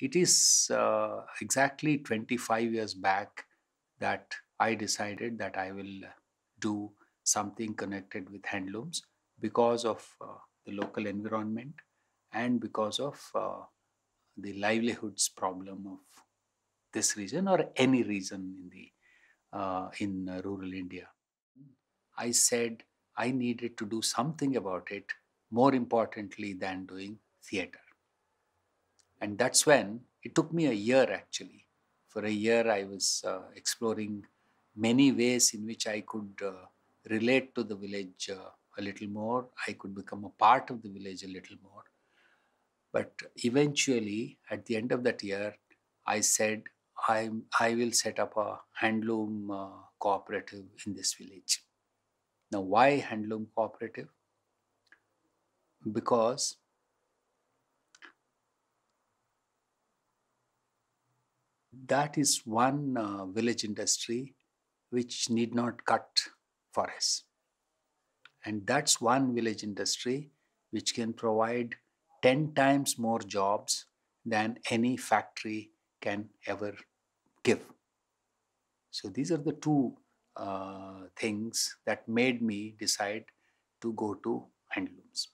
It is uh, exactly 25 years back that I decided that I will do something connected with handlooms because of uh, the local environment and because of uh, the livelihoods problem of this region or any region in the uh, in uh, rural India. I said I needed to do something about it more importantly than doing theater. And that's when it took me a year actually. For a year, I was uh, exploring many ways in which I could uh, relate to the village uh, a little more. I could become a part of the village a little more. But eventually, at the end of that year, I said, I, I will set up a handloom uh, cooperative in this village. Now, why handloom cooperative? Because that is one uh, village industry which need not cut forests. And that's one village industry which can provide 10 times more jobs than any factory can ever give. So these are the two uh, things that made me decide to go to handlooms.